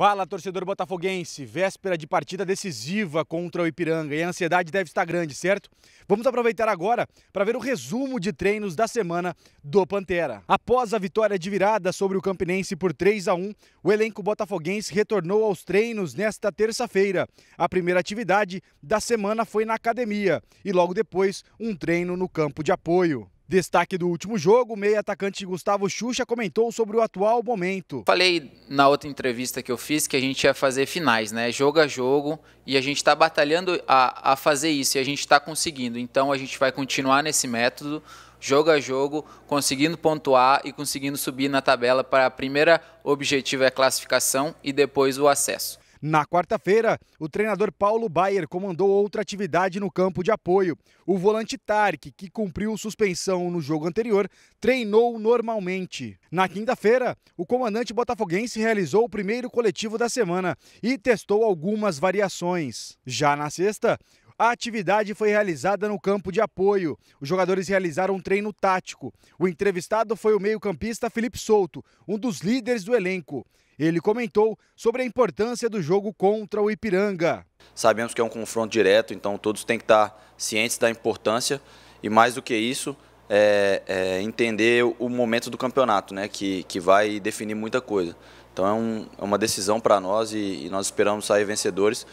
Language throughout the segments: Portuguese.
Fala, torcedor botafoguense. Véspera de partida decisiva contra o Ipiranga e a ansiedade deve estar grande, certo? Vamos aproveitar agora para ver o resumo de treinos da semana do Pantera. Após a vitória de virada sobre o Campinense por 3 a 1, o elenco botafoguense retornou aos treinos nesta terça-feira. A primeira atividade da semana foi na academia e logo depois um treino no campo de apoio. Destaque do último jogo, o meia atacante Gustavo Xuxa comentou sobre o atual momento. Falei na outra entrevista que eu fiz que a gente ia fazer finais, né? Jogo a jogo, e a gente está batalhando a, a fazer isso, e a gente está conseguindo. Então a gente vai continuar nesse método jogo a jogo, conseguindo pontuar e conseguindo subir na tabela para a primeira objetivo é a classificação e depois o acesso. Na quarta-feira, o treinador Paulo Baier comandou outra atividade no campo de apoio. O volante Tark, que cumpriu suspensão no jogo anterior, treinou normalmente. Na quinta-feira, o comandante botafoguense realizou o primeiro coletivo da semana e testou algumas variações. Já na sexta, a atividade foi realizada no campo de apoio. Os jogadores realizaram um treino tático. O entrevistado foi o meio-campista Felipe Souto, um dos líderes do elenco. Ele comentou sobre a importância do jogo contra o Ipiranga. Sabemos que é um confronto direto, então todos têm que estar cientes da importância e, mais do que isso, é, é entender o momento do campeonato, né, que, que vai definir muita coisa. Então é, um, é uma decisão para nós e, e nós esperamos sair vencedores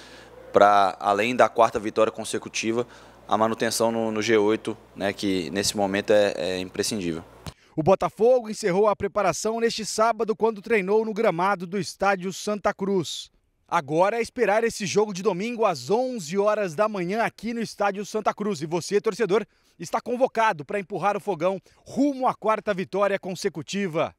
para, além da quarta vitória consecutiva, a manutenção no, no G8, né, que nesse momento é, é imprescindível. O Botafogo encerrou a preparação neste sábado quando treinou no gramado do estádio Santa Cruz. Agora é esperar esse jogo de domingo às 11 horas da manhã aqui no estádio Santa Cruz. E você, torcedor, está convocado para empurrar o fogão rumo à quarta vitória consecutiva.